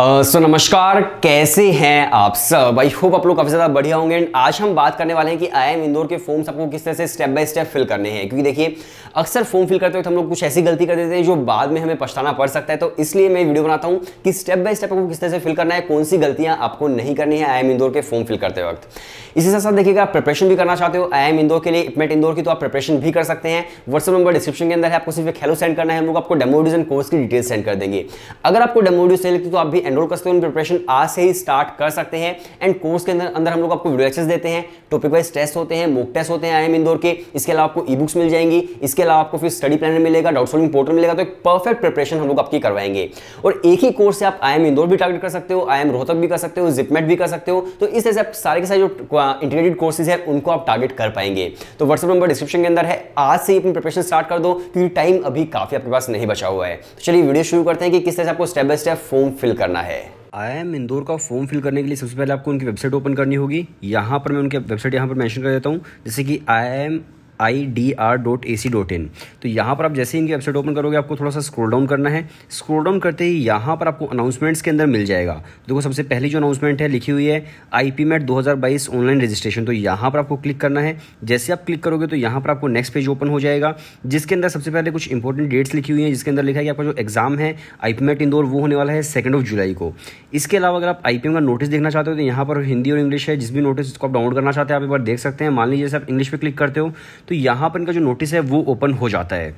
सो uh, so, नमस्कार कैसे हैं आप सब आई होप आप लोग काफ़ी ज़्यादा बढ़िया होंगे एंड आज हम बात करने वाले हैं कि आई एम इंदौर के फॉर्म्स आपको किस तरह से स्टेप बाय स्टेप फिल करने हैं क्योंकि देखिए अक्सर फॉर्म फिल करते वक्त हम लोग कुछ ऐसी गलती कर देते हैं जो बाद में हमें पछताना पड़ सकता है तो इसलिए मैं वीडियो बनाता हूँ कि स्टेप बाय स्टेप आपको किस तरह से फिल करना है कौन सी गलतियाँ आपको नहीं करनी है आई एम इंदौर के फॉर्म फिल करते वक्त इसी साथ साथ देखिएगा आप प्रिपरेशन भी करना चाहते हो आई एम इंदौर के लिए इपमेट इंदौर की तो आप प्रिपरेशन भी कर सकते हैं व्हाट्सअप नंबर डिस्क्रिप्शन के अंदर है आपको सिर्फ एक हेलो सेंड करना है हम लोग आपको डेमोडिजन कोर्स की डिटेल सेंड कर देंगे अगर आपको डेमोडियो सेल की तो आप भी एनरोल कर सकते हो उन प्रिपरेशन आज से ही स्टार्ट कर सकते हैं एंड कोर्स के अंदर अंदर हम लोग आपको वीडियो एक्सेस देते हैं टॉपिक वाइज टेस्ट होते हैं मोक टेस्ट होते हैं आई एम इंदौर के इसके अलावा आपको ई बुक्स मिल जाएंगी इसके अलावा आपको फिर स्टडी प्लानर मिलेगा डाउट सॉल्विंग पोर्टल मिलेगा तो एक परफेक्ट प्रिपरेशन हम लोग आपकी करवाएंगे और एक ही कोर्स से आप आई एम इंदौर भी टारगेट कर सकते हो आई एम रोहतक भी कर सकते हो जिपमेट भी कर सकते हो तो इस तरह से आप सारे के सारे जो इंटीग्रेटेड कोर्सेज है उनको आप टारगेट कर पाएंगे तो व्हाट्सअप नंबर डिस्क्रिप्शन के अंदर है आज से ही अपनी प्रिपरेशन स्टार्ट कर दो क्योंकि टाइम अभी काफी आपके पास नहीं बचा हुआ है तो चलिए वीडियो शुरू करते हैं कि किस तरह से आपको step by step form fill करना करना है आई एम इंदौर का फॉर्म फिल करने के लिए सबसे पहले आपको उनकी वेबसाइट ओपन करनी होगी यहाँ पर मैं उनकी वेबसाइट यहाँ पर मेंशन कर देता हूँ जैसे कि I M I D R dot A C dot in तो यहाँ पर आप जैसे ही इनकी वेबसाइट ओपन करोगे आपको थोड़ा सा स्क्रोल डाउन करना है स्क्रोल डाउन करते ही यहाँ पर आपको अनाउंसमेंट्स के अंदर मिल जाएगा देखो सबसे पहली जो अनाउंसमेंट है लिखी हुई है आई पी मेट दो ऑनलाइन रजिस्ट्रेशन तो यहाँ पर आपको क्लिक करना है जैसे आप क्लिक करोगे तो यहाँ पर आपको नेक्स्ट पेज ओपन हो जाएगा जिसके अंदर सबसे पहले कुछ इंपॉर्टेंट डेट्स लिखी हुई हैं जिसके अंदर लिखा है कि आपका जो एग्ज़ाम है आई पी मेट इंदौर वो होने वाला है सेकेंड ऑफ जुलाई को इसके अलावा अगर आप आई पी एम का नोटिस देखना चाहते हो तो यहाँ पर हिंदी और इंग्लिश है जिस भी नोटिस को आप डाउनलोड करना चाहते हैं आप एक बार देख सकते हैं मान लीजिए आप इंग्लिश पर क्लिक करते हो तो यहाँ पर इनका जो नोटिस है वो ओपन हो जाता है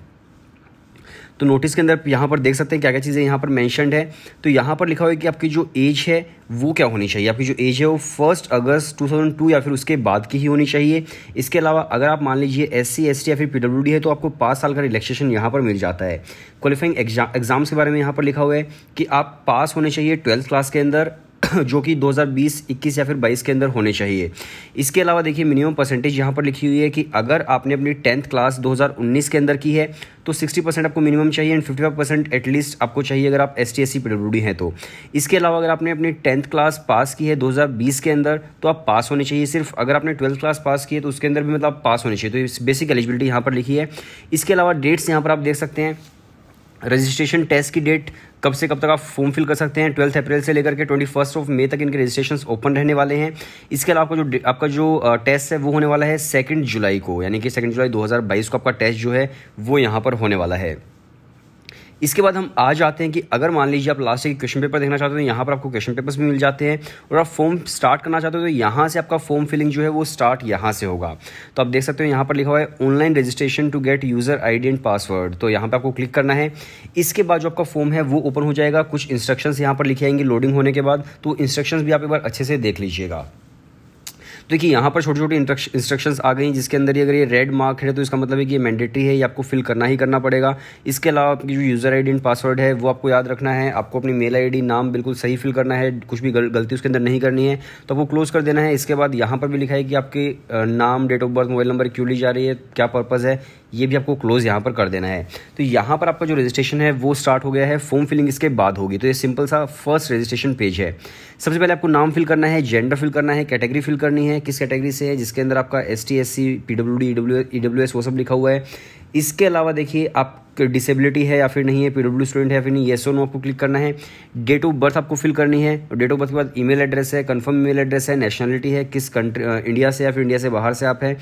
तो नोटिस के अंदर यहाँ पर देख सकते हैं क्या क्या चीज़ें यहाँ पर मैंशनड है तो यहाँ पर लिखा हुआ है कि आपकी जो एज है वो क्या होनी चाहिए आपकी जो एज है वो फर्स्ट अगस्त 2002 या फिर उसके बाद की ही होनी चाहिए इसके अलावा अगर आप मान लीजिए एस सी एस या फिर पी है तो आपको पाँच साल का रिलैक्सेशन यहाँ पर मिल जाता है क्वालिफाइंग एग्ज़ाम्स के बारे में यहाँ पर लिखा हुआ है कि आप पास होने चाहिए ट्वेल्थ क्लास के अंदर जो कि 2020 21 या फिर 22 के अंदर होने चाहिए इसके अलावा देखिए मिनिमम परसेंटेज यहाँ पर लिखी हुई है कि अगर आपने अपनी टेंथ क्लास 2019 के अंदर की है तो 60 परसेंट आपको मिनिमम चाहिए एंड 55 परसेंट एटलीस्ट आपको चाहिए अगर आप एस टी एस सी हैं तो इसके अलावा अगर आपने अपनी टेंथ क्लास पास की है 2020 के अंदर तो आप पास होने चाहिए सिर्फ अगर आपने ट्वेल्थ क्लास पास की है तो उसके अंदर भी मतलब पास होने चाहिए तो बेसिक एलिजिबिलिटी यहाँ पर लिखी है इसके अलावा डेट्स यहाँ पर आप देख सकते हैं रजिस्ट्रेशन टेस्ट की डेट कब से कब तक आप फॉर्म फिल कर सकते हैं ट्वेल्थ अप्रैल से लेकर के ट्वेंटी फर्स्ट ऑफ मे तक इनके रजिस्ट्रेशन ओपन रहने वाले हैं इसके अलावा आपका जो आपका जो टेस्ट है वो होने वाला है सेकेंड जुलाई को यानी कि सेकेंड जुलाई दो को आपका टेस्ट जो है वो यहाँ पर होने वाला है इसके बाद हम आ जाते हैं कि अगर मान लीजिए आप लास्ट के क्वेश्चन पेपर देखना चाहते हो तो यहाँ पर आपको क्वेश्चन पेपर्स भी मिल जाते हैं और आप फॉर्म स्टार्ट करना चाहते हो तो यहाँ से आपका फॉर्म फिलिंग जो है वो स्टार्ट यहाँ से होगा तो आप देख सकते हो यहाँ पर लिखा हुआ है online registration to get user I and password तो यहाँ पर आपको क्लिक करना है इसके बाद जो आपका फॉर्म है वो ओपन हो जाएगा कुछ इंस्ट्रक्शन यहाँ पर लिखे आएंगे लोडिंग होने के बाद तो इंस्ट्रक्शन भी आप एक बार अच्छे से देख लीजिएगा देखिए यहाँ पर छोटी छोटी इंस्ट्रक्शंस आ गई जिसके अंदर ये अगर ये रेड मार्क है तो इसका मतलब है कि ये मैंडेटरी है ये आपको फिल करना ही करना पड़ेगा इसके अलावा आपकी जो यूज़र आई एंड पासवर्ड है वो आपको याद रखना है आपको अपनी मेल आई नाम बिल्कुल सही फिल करना है कुछ भी गल, गलती उसके अंदर नहीं करनी है तो आपको क्लोज़ कर देना है इसके बाद यहाँ पर भी लिखा है कि आपके नाम date of birth mobile number क्यों ली जा रही है क्या पर्पज़ है ये भी आपको क्लोज यहाँ पर कर देना है तो यहाँ पर आपका जो रजिस्ट्रेशन है वो स्टार्ट हो गया है फॉर्म फिलिंग इसके बाद होगी तो ये सिंपल सा फर्स्ट रजिस्ट्रेशन पेज है सबसे पहले आपको नाम फिल करना है जेंडर फिल करना है कैटेगरी फिल करनी है किस कैटेगरी से है जिसके अंदर आपका S T S C P W D E W S वो सब लिखा हुआ है इसके अलावा देखिए आप डिसेबिलिटी है या फिर नहीं है पीडब्ल्यू स्टूडेंट है या फिर नहीं येसो नो आपको क्लिक करना है डेट ऑफ बर्थ आपको फिल करनी है और डेट ऑफ बर्थ के बाद ईमेल एड्रेस है कंफर्म ईमेल एड्रेस है नेशनलिटी है किस कंट्री इंडिया से या फिर इंडिया से बाहर से आप है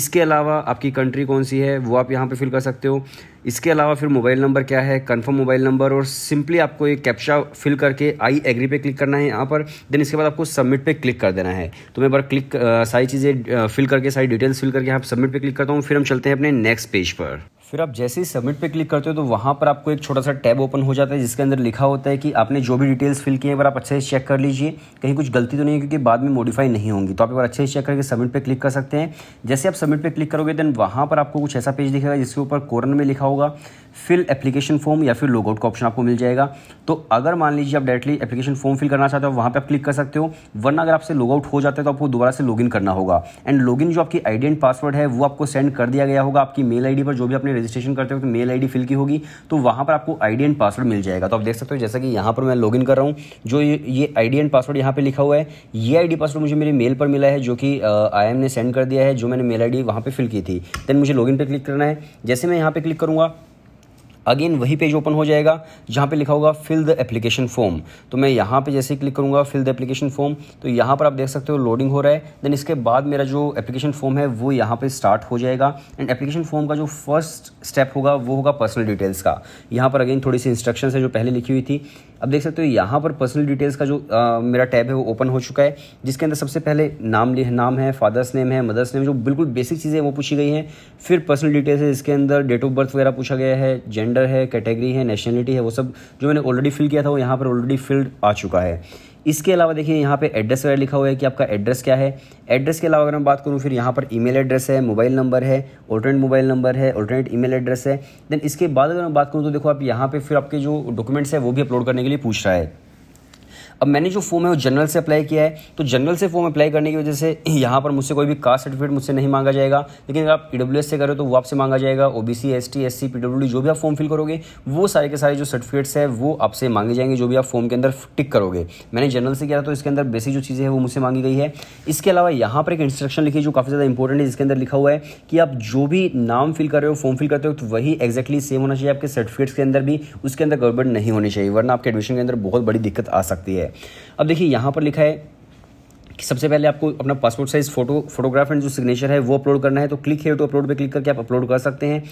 इसके अलावा आपकी कंट्री कौन सी है वो आप यहाँ पर फिल कर सकते हो इसके अलावा फिर मोबाइल नंबर क्या है कंफर्म मोबाइल नंबर और सिंपली आपको ये कैप्चा फिल करके आई एग्री पे क्लिक करना है यहाँ पर देन इसके बाद आपको सबमिट पे क्लिक कर देना है तो मैं एक बार क्लिक आ, सारी चीज़ें फिल करके सारी डिटेल्स फिल करके यहाँ सबमिट पे क्लिक करता हूँ फिर हम चलते हैं अपने नेक्स्ट पेज पर फिर आप जैसे ही सबमिट पे क्लिक करते हो तो वहाँ पर आपको एक छोटा सा टैब ओपन हो जाता है जिसके अंदर लिखा होता है कि आपने जो भी डिटेल्स फिल किए हैं पर आप अच्छे से चेक कर लीजिए कहीं कुछ गलती तो नहीं है क्योंकि बाद में मॉडिफाई नहीं होंगी तो आप एक बार अच्छे से चेक करके सबमिट पे क्लिक कर सकते हैं जैसे आप सबमिट पे क्लिक करोगे देन वहाँ पर आपको कुछ ऐसा पेज दिखेगा जिसके ऊपर कोरन में लिखा होगा फिल एप्लीकेशन फॉर्म या फिर लॉगआउट का ऑप्शन आपको मिल जाएगा तो अगर मान लीजिए आप डायरेक्टली एप्लीकेशन फॉर्म फिल करना चाहते हो वहाँ पे आप क्लिक कर सकते हो वरना अगर आपसे लॉगआउट हो जाता है तो आपको दोबारा से लॉगिन करना होगा एंड लॉगिन जो आपकी आईडी एंड पासवर्ड है वो आपको सेंड कर दिया गया होगा आपकी मेल आई पर जो भी आपने रजिस्ट्रेशन करते हो तो मेल आई फिल की होगी तो वहाँ पर आपको आईडी एंड पासवर्ड मिल जाएगा तो आप देख सकते हो जैसा कि यहाँ पर मैं लॉग कर रहा हूँ जो ये आई एंड पासवर्ड यहाँ पर लिखा हुआ है ये आई पासवर्ड मुझे मेरे मेल पर मिला है जो कि आई ने सेंड कर दिया है जो मैंने मेल आई डी वहाँ पर फिल की थी देन मुझे लॉग पर क्लिक करना है जैसे मैं यहाँ पर क्लिक करूँगा अगेन वही पेज ओपन हो जाएगा जहाँ पे लिखा होगा फिल द एप्लीकेशन फॉर्म तो मैं यहाँ पे जैसे क्लिक करूँगा फिल द एप्लीकेशन फॉर्म तो यहाँ पर आप देख सकते हो लोडिंग हो रहा है देन इसके बाद मेरा जो एप्लीकेशन फॉर्म है वो यहाँ पर स्टार्ट हो जाएगा एंड एप्लीकेशन फॉर्म का जो फर्स्ट स्टेप होगा वो होगा पर्सनल डिटेल्स का यहाँ पर अगेन थोड़ी सी इंस्ट्रक्शन है जो पहले लिखी हुई थी अब देख सकते हो यहाँ पर पर्सनल डिटेल्स का जो आ, मेरा टैब है वो ओपन हो चुका है जिसके अंदर सबसे पहले नाम नाम है फादर्स नेम है मदर्स नेम जो बिल्कुल बेसिक चीज़ें वो पूछी गई हैं फिर पर्सनल डिटेल्स है इसके अंदर डेट ऑफ बर्थ वगैरह पूछा गया है जेंडर है कैटेगरी है नेशनलिटी है वो सब जो मैंने ऑलरेडी फिल किया था वो यहाँ पर ऑलरेडी फिल्ड आ चुका है इसके अलावा देखिए यहाँ पे एड्रेस वगैरह लिखा हुआ है कि आपका एड्रेस क्या है एड्रेस के अलावा अगर मैं बात करूँ फिर यहाँ पर ईमेल एड्रेस है मोबाइल नंबर है ऑल्टरनेट मोबाइल नंबर है ऑल्टरनेट ईमेल एड्रेस है देन इसके बाद अगर मैं बात करूँ तो देखो आप यहाँ पे फिर आपके जो डॉक्यूमेंट्स है वो भी अपलोड करने के लिए पूछ रहा है अब मैंने जो फॉर्म है वो जनरल से अप्लाई किया है तो जनरल से फॉर्म अप्लाई करने की वजह से यहाँ पर मुझसे कोई भी कास्ट सर्टिफिकेट मुझसे नहीं मांगा जाएगा लेकिन अगर आप पी से करो तो वो आपसे मांगा जाएगा O B C S T S C P W जो भी आप फॉर्म फिल करोगे वो सारे के सारे जो सर्टिफिकेट्स है वो आपसे मांगे जाएंगे जो भी आप फॉर्म के अंदर टिक करोगे मैंने जनरल से किया तो इसके अंदर बेसिक जो चीज़ें हैं वो मुझसे मांगी गई है इसके अलावा यहाँ पर एक इंस्ट्रक्शन लिखी जो काफ़ी ज़्यादा इंपॉर्टेंट है जिसके अंदर लिखा हुआ है कि आप जो भी नाम फिल कर रहे हो फॉर्म फिल करते हो तो वही एक्जैक्टली सेम होना चाहिए आपके सर्टिफिकेट्स के अंदर भी उसके अंदर गड़बड़ नहीं होनी चाहिए वरना आपके एडमिशन के अंदर बहुत बड़ी दिक्कत आ सकती है अब देखिए यहाँ पर लिखा है कि सबसे पहले आपको अपना passport size photo photograph and जो सिग्नेचर है वो अपलोड करना है तो क्लिक हेयर टू अपलोड पे क्लिक करके आप अपलोड कर सकते हैं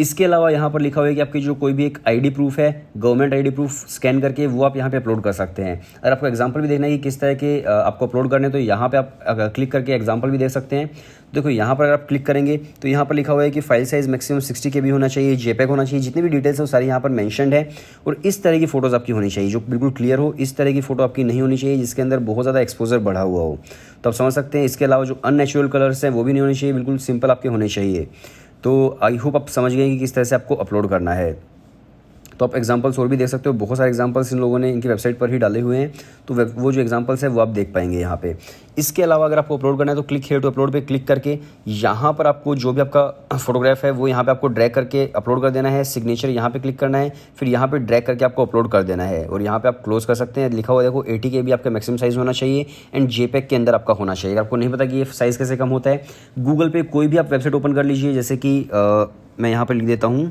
इसके अलावा यहाँ पर लिखा हुआ है कि आपकी जो कोई भी एक आईडी प्रूफ है गवर्नमेंट आईडी प्रूफ स्कैन करके वो आप यहाँ पे अपलोड कर सकते हैं अगर आपको एग्जाम्पल भी देखना है कि किस तरह के आपको अपलोड करने तो यहाँ पर आप क्लिक करके एग्जाम्पल भी देख सकते हैं देखो यहाँ पर अगर आप क्लिक करेंगे तो यहाँ पर लिखा हुआ है कि फाइल साइज़ मैक्सिमम सिक्सटी के भी होना चाहिए जेपैक होना चाहिए जितनी भी डिटेल्स है वो सारी यहाँ पर मैंशनड है और इस तरह की फ़ोटोज़ आपकी होनी चाहिए जो बिल्कुल क्लियर हो इस तरह की फ़ोटो आपकी नहीं होनी चाहिए जिसके अंदर बहुत ज़्यादा एक्सपोजर बढ़ा हुआ हो तो आप समझ सकते हैं इसके अलावा जो अननेचुरल कलर्स हैं वो भी नहीं होने चाहिए बिल्कुल सिंपल आपके होने चाहिए तो आई होप आप समझ गए कि किस तरह से आपको अपलोड करना है तो आप एग्जाम्पल्स और भी देख सकते हो बहुत सारे एग्जाम्पल्स इन लोगों ने इनकी वेबसाइट पर ही डाले हुए हैं तो वो जो एग्जाम्पल्स है वो आप देख पाएंगे यहाँ पे इसके अलावा अगर आपको अपलोड करना है तो क्लिक हेयर टू अपलोड पे क्लिक करके यहाँ पर आपको जो भी आपका फोटोग्राफ है वो यहाँ पे आपको ड्रैग करके अपलोड कर देना है सिग्नेचर यहाँ पे क्लिक करना है फिर यहाँ पे ड्रैग करके आपको अपलोड कर देना है और यहाँ पे आप क्लोज कर सकते हैं लिखा हुआ देखो एटी के भी आपका मैक्सिमम साइज होना चाहिए एंड जेपैक के अंदर आपका होना चाहिए आपको नहीं पता कि ये साइज़ कैसे कम होता है गूगल पे कोई भी आप वेबसाइट ओपन कर लीजिए जैसे कि आ, मैं यहाँ पर लिख देता हूँ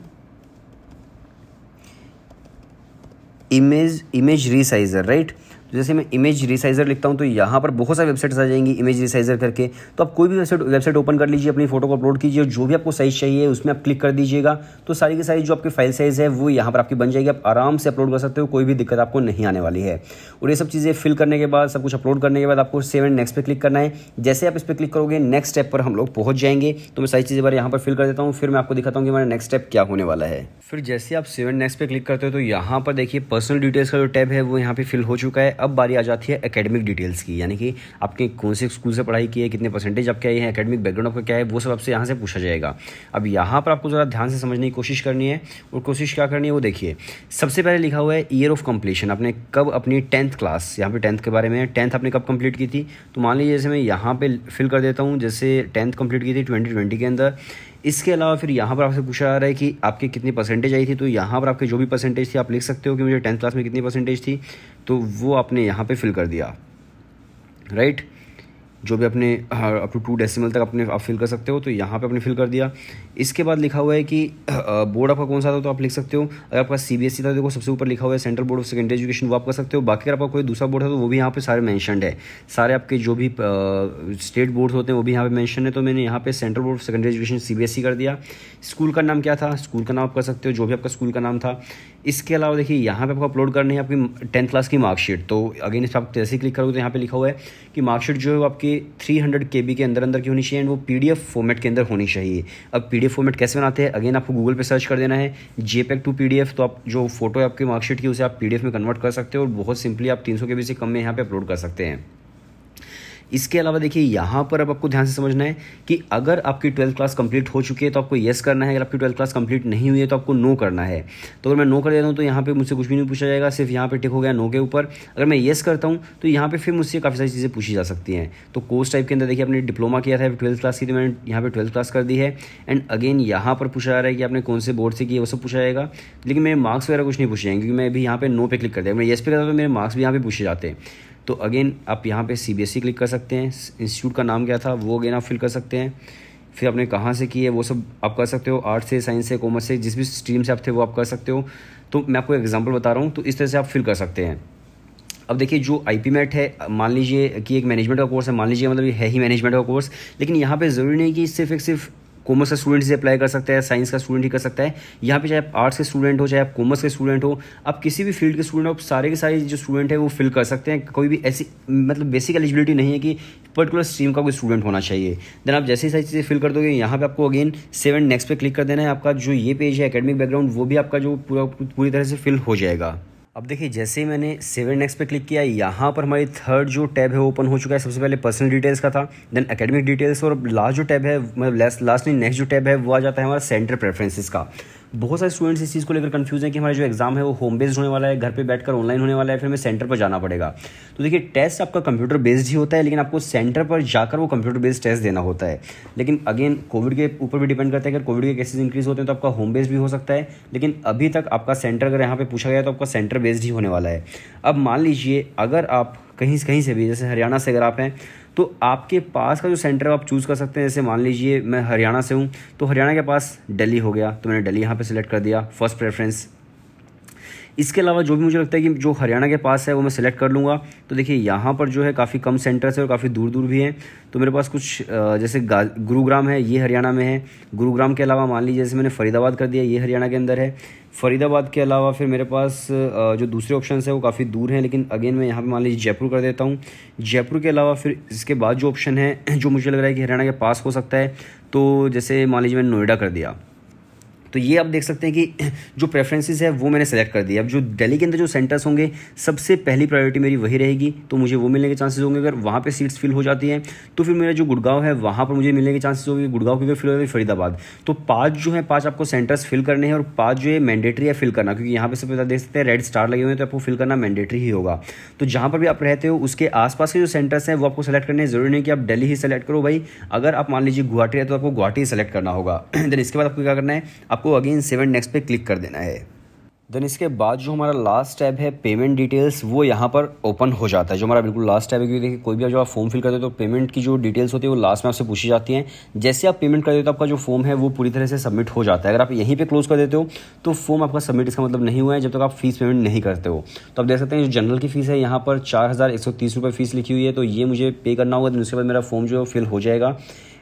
image image resizer right जैसे मैं इमेज रिसाइज़र लिखता हूँ तो यहाँ पर बहुत सारी वेबसाइट्स आ जाएंगी इमेज रिसाइज़र करके तो आप कोई भी वेबसाइट वेबसाइट ओपन कर लीजिए अपनी फोटो को अपलोड कीजिए और जो भी आपको साइज़ चाहिए उसमें आप क्लिक कर दीजिएगा तो सारी की सारी जो आपकी फाइल साइज़ है वो यहाँ पर आपकी बन जाएगी आप आराम से अपलोड कर सकते हो कोई भी दिक्कत आपको नहीं आने वाली है और ये सब चीज़ें फिल करने के बाद सब कुछ अपलोड करने के बाद आपको सेव एंड नेक्स्ट पर क्लिक करना है जैसे आप इस पर क्लिक करोगे नेक्स्ट स्टेप पर हम लोग पहुँच जाएंगे तो मैं सारी चीज़ें बार यहाँ पर फिल कर देता हूँ फिर मैं आपको दिखाता हूँ कि हमारा नेक्स्ट स्टेप क्या होने वाला है फिर जैसे आप सेवन नेक्स्ट पे क्लिक करते हो तो यहाँ पर देखिए पर्सनल डिटेल्स का जो टैब है वो यहाँ पे फिल हो चुका है अब बारी आ जाती है एकेडमिक डिटेल्स की यानी कि आपने कौन से स्कूल से पढ़ाई की है कितने परसेंटेज आपके आए हैं एकेडमिक बैकग्राउंड आपका क्या है वो सब आपसे यहाँ से पूछा जाएगा अब यहाँ पर आपको ज़रा ध्यान से समझने की कोशिश करनी है और कोशिश क्या करनी है वो देखिए सबसे पहले लिखा हुआ है ईयर ऑफ कंप्लीशन आपने कब अपनी टेंथ क्लास यहाँ पर टेंथ के बारे में टेंथ आपने कब कंप्लीट की थी तो मान लीजिए जैसे मैं यहाँ पर फिल कर देता हूँ जैसे टेंथ कंप्लीट की थी ट्वेंटी के अंदर इसके अलावा फिर यहाँ पर आपसे पूछा जा रहा है कि आपकी कितनी परसेंटेज आई थी तो यहाँ पर आपके जो भी परसेंटेज थी आप लिख सकते हो कि मुझे टेंथ क्लास में कितनी परसेंटेज थी तो वो आपने यहाँ पर फिल कर दिया राइट right? जो भी अपने अप टू टू डेसिमल तक अपने आप फिल कर सकते हो तो यहाँ पे आपने फिल कर दिया इसके बाद लिखा हुआ है कि बोर्ड आपका कौन सा था तो आप लिख सकते हो अगर आपका सी बी एस ई था देखो सबसे ऊपर लिखा हुआ है central board of secondary education वो आप कर सकते हो बाकी अगर आपका कोई दूसरा बोर्ड है तो वो भी यहाँ पे सारे मैंशनड है सारे आपके जो भी स्टेट बोर्ड होते हैं वो भी यहाँ पे मैंशन है तो मैंने यहाँ पे central board of secondary education C B S E कर दिया स्कूल का नाम क्या था स्कूल का नाम आप कर सकते हो जो भी आपका स्कूल का नाम था इसके अलावा देखिए यहाँ पे आपको अपलोड करनी है आपकी टेंथ क्लास की मार्कशीट तो अगेन इस आप जैसे क्लिक करोगे तो यहाँ पे लिखा हुआ है कि मार्कशीट जो है वो आपकी आपके 300 के के अंदर अंदर की होनी चाहिए एंड वो पी फॉर्मेट के अंदर होनी चाहिए अब पी फॉर्मेट कैसे बनाते हैं अगेन आपको गूगल पर सर्च कर देना है जे टू पी तो आप जो फोटो है आपकी मार्कशीट की उसे आप पी में कन्वर्ट कर सकते हो और बहुत सिंपली आप तीन के बी से कम में यहाँ पर अपलोड कर सकते हैं इसके अलावा देखिए यहाँ पर अब आपको ध्यान से समझना है कि अगर आपकी ट्वेल्थ क्लास कंप्लीट हो चुकी है तो आपको येस करना है अगर आपकी ट्वेल्थ क्लास कंप्लीट नहीं हुई है तो आपको नो करना है तो अगर मैं नो कर देता हूँ तो यहाँ पर मुझसे कुछ भी नहीं पूछा जाएगा सिर्फ यहाँ पर टिक हो गया नो के ऊपर अगर मैं येस करता हूँ तो यहाँ पर फिर मुझसे काफ़ी सारी चीज़ें पूछी जा सकती हैं तो कोर्स टाइप के अंदर देखिए आपने डिप्लोमा किया था ट्वेल्थ क्लास की तो मैंने यहाँ पर ट्वेल्थ क्लास कर दी है एंड अगेन यहाँ पर पूछा जा रहा है कि आपने कौन से बोर्ड से किया वो सब पूछा जाएगा लेकिन मेरे मार्क्स वगैरह कुछ नहीं पूछे जाएंगे क्योंकि मैं अभी यहाँ पर नो पे क्लिक कर दिया मैं येस पे करता तो मेरे मार्क्स भी यहाँ पे पूछे जाते हैं तो अगेन आप यहाँ पे C B S E click कर सकते हैं इंस्टीट्यूट का नाम क्या था वो अगेन आप फिल कर सकते हैं फिर आपने कहाँ से किए वो सब आप कर सकते हो आर्ट्स से साइंस से कॉमर्स से जिस भी स्ट्रीम से आप थे वो आप कर सकते हो तो मैं आपको एग्जाम्पल बता रहा हूँ तो इस तरह से आप फिल कर सकते हैं अब देखिए जो आई पी मैट है मान लीजिए कि एक मैनेजमेंट का कोर्स है मान लीजिए मतलब ये है ही मैनेजमेंट का कोर्स लेकिन यहाँ पे ज़रूरी नहीं कि सिर्फ एक सिर्फ कॉमर्स का स्टूडेंट से अप्लाई कर सकता है साइंस का स्टूडेंट ही कर सकता है यहाँ पे चाहे आप आर्ट्स के स्टूडेंट हो चाहे आप कॉमर्स के स्टूडेंट हो आप किसी भी फील्ड के स्टूडेंट हो सारे के सारे जो स्टूडेंट है वो फिल कर सकते हैं कोई भी ऐसी मतलब बेसिक एलिजिबिलिटी नहीं है कि पर्टिकुलर स्ट्रीम का कोई स्टूडेंट होना चाहिए देन आप जैसे ही सारी चीज़ें फिल कर दोगे यहाँ पे आपको अगेन सेवन नेक्स्ट पे क्लिक कर देना है आपका जो ये पेज है एकेडमिक बैकग्राउंड वो भी आपका जो पूरा पूरी तरह से फिल हो जाएगा अब देखिए जैसे ही मैंने सेवन नेक्स्ट पे क्लिक किया यहाँ पर हमारी थर्ड जो टैब है ओपन हो चुका है सबसे पहले पर्सनल डिटेल्स का था देन एकेडमिक डिटेल्स और लास्ट जो टैब है मतलब लास्ट नहीं नेक्स्ट जो टैब है वो आ जाता है हमारा सेंटर प्रेफरेंसेस का बहुत सारे स्टूडेंट्स इस चीज़ को लेकर कंफ्यूज हैं कि हमारा जो एग्ज़ाम है वो होम बेस्ड होने वाला है घर पे बैठकर ऑनलाइन होने वाला है फिर हमें सेंटर पर जाना पड़ेगा तो देखिए टेस्ट आपका कंप्यूटर बेस्ड ही होता है लेकिन आपको सेंटर पर जाकर वो कंप्यूटर बेस्ड टेस्ट देना होता है लेकिन अगेन कोविड के ऊपर भी डिपेंड करता है अगर कोविड के केसेज इंक्रीज़ होते हैं तो आपका होम बेस्ड भी हो सकता है लेकिन अभी तक आपका सेंटर अगर यहाँ पर पूछा गया तो आपका सेंटर बेस्ड ही होने वाला है अब मान लीजिए अगर आप कहीं कहीं से भी जैसे हरियाणा से अगर आप हैं तो आपके पास का जो सेंटर आप चूज़ कर सकते हैं जैसे मान लीजिए मैं हरियाणा से हूँ तो हरियाणा के पास दिल्ली हो गया तो मैंने दिल्ली यहाँ पर सिलेक्ट कर दिया फर्स्ट प्रेफरेंस इसके अलावा जो भी मुझे लगता है कि जो हरियाणा के पास है वो मैं सिलेक्ट कर लूँगा तो देखिए यहाँ पर जो है काफ़ी कम सेंटर्स है और काफ़ी दूर दूर भी हैं तो मेरे पास कुछ जैसे गुरुग्राम है ये हरियाणा में है गुरुग्राम के अलावा मान लीजिए जैसे मैंने फरीदाबाद कर दिया ये हरियाणा के अंदर है फरीदाबाद के अलावा फिर मेरे पास जो दूसरे ऑप्शन है वो काफ़ी दूर हैं लेकिन अगेन मैं यहाँ पर मान लीजिए जयपुर कर देता हूँ जयपुर के अलावा फिर इसके बाद जो ऑप्शन है जो मुझे लग रहा है कि हरियाणा के पास हो सकता है तो जैसे मान लीजिए मैंने नोएडा कर दिया तो ये आप देख सकते हैं कि जो प्रेफरेंसेस है वो मैंने सेलेक्ट कर दिया अब जो दिल्ली के अंदर जो सेंटर्स होंगे सबसे पहली प्रायोरिटी मेरी वही रहेगी तो मुझे वो मिलने के चांसेस होंगे अगर वहाँ पे सीट्स फिल हो जाती हैं तो फिर मेरा जो गुड़गांव है वहाँ पर मुझे मिलने के चांसेस होंगे गुड़गांव क्योंकि फिल हो जाएगी फरीदाबाद तो पाँच जो है पाँच आपको सेंटर्स फिल करने हैं और पाँच जो है मैंडेटरी है फिल करना क्योंकि यहाँ पर सबसे ज़्यादा देख सकते हैं रेड स्टार लगे हुए हैं तो आपको फिल करना मैंडेटरी ही होगा तो जहाँ पर भी आप रहते हो उसके आसपास के जो सेंटर्स हैं वो आपको सेलेक्ट करने ज़रूरी नहीं कि आप डेली ही सेलेक्ट करो भाई अगर आप मान लीजिए गुवाहाटी है तो आपको गुवाहाटी ही सेलेक्ट करना होगा देन इसके बाद आपको क्या करना है आपको अगेन सेवन नेक्स्ट पे क्लिक कर देना है देन इसके बाद जो हमारा लास्ट टैब है पेमेंट डिटेल्स वो यहाँ पर ओपन हो जाता है जो हमारा बिल्कुल लास्ट टैब है क्योंकि देखिए कोई भी जो आप फॉर्म फिल करते हो तो पेमेंट की जो डिटेल्स होती है वो लास्ट में आपसे पूछी जाती हैं जैसे आप पेमेंट कर देते हो तो आपका जो फॉर्म है वो पूरी तरह से सबमिट हो जाता है अगर आप यहीं पर क्लोज कर देते हो तो फॉर्म आपका सबमिट इसका मतलब नहीं हुआ है जब तक तो आप फीस पेमेंट नहीं करते हो तो आप देख सकते हैं जो जनरल की फीस है यहाँ पर चार हज़ार फीस लिखी हुई है तो ये मुझे पे करना होगा दिन उसके बाद मेरा फॉर्म जो फिल हो जाएगा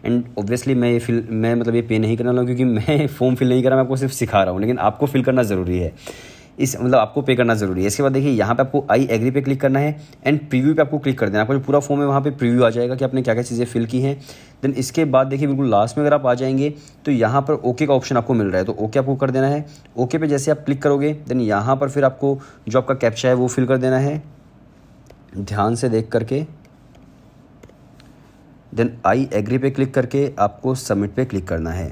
एंड ऑब्वियसली मैं ये फिल मैं मतलब ये पे नहीं करना लगा क्योंकि मैं फॉर्म फिल नहीं कर रहा मैं आपको सिर्फ सिखा रहा हूँ लेकिन आपको फिल करना ज़रूरी है इस मतलब आपको पे करना ज़रूरी है इसके बाद देखिए यहाँ पे आपको आई एग्री पे क्लिक करना है एंड प्रीव्यू पे आपको क्लिक कर देना आपका जो पूरा फॉर्म है वहाँ पे प्रीव्यू आ जाएगा कि आपने क्या क्या चीज़ें फिल की हैं देन इसके बाद देखिए बिल्कुल लास्ट में अगर आप आ जाएंगे तो यहाँ पर ओके का ऑप्शन आपको मिल रहा है तो ओके आपको कर देना है ओके पे जैसे आप क्लिक करोगे देन यहाँ पर फिर आपको जो आपका कैप्चा है वो फिल कर देना है ध्यान से देख करके देन आई एग्री पे क्लिक करके आपको सबमिट पे क्लिक करना है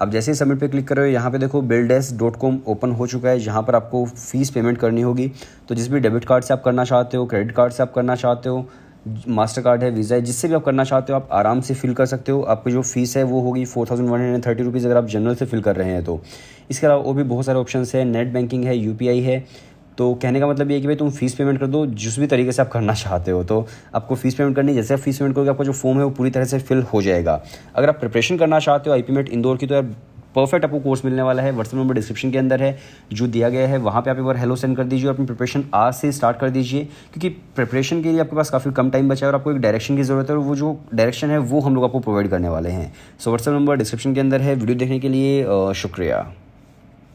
अब जैसे ही सबमिट पे क्लिक कर रहे हो यहाँ पे देखो बिल्डेस डॉट कॉम ओपन हो चुका है जहाँ पर आपको फ़ीस पेमेंट करनी होगी तो जिस भी डेबिट कार्ड से आप करना चाहते हो क्रेडिट कार्ड से आप करना चाहते हो मास्टर कार्ड है वीज़ा है जिससे भी आप करना चाहते हो आप आराम से फिल कर सकते हो आपकी जो फीस है वो होगी four thousand one hundred thirty rupees अगर आप जनरल से फिल कर रहे हैं तो इसके अलावा और भी बहुत सारे ऑप्शन है नेट बैंकिंग है यू है तो कहने का मतलब ये कि भाई तुम फीस पेमेंट कर दो जिस भी तरीके से आप करना चाहते हो तो आपको फीस पेमेंट करनी जैसे आप फीस पेमेंट करोगे आपका जो फॉर्म है वो पूरी तरह से फिल हो जाएगा अगर आप प्रिपरेशन करना चाहते हो आई मेट इंदौर की तो यार परफेक्ट आपको कोर्स मिलने वाला है व्हाट्सएप नंबर डिस्क्रिप्शन के अंदर है जो दिया गया है वहाँ पे आप एक बार हेलो सेंड कर दीजिए और अपनी प्रिपरेशन आज से स्टार्ट कर दीजिए क्योंकि प्रिपरेशन के लिए आपके पास काफ़ी कम टाइम बचा है और आपको एक डायरेक्शन की ज़रूरत है और वो जो डायरेक्शन है वो हम लोग आपको प्रोवाइड करने वाले हैं सो व्हाट्सएप नंबर डिस्क्रिप्शन के अंदर है वीडियो देखने के लिए शुक्रिया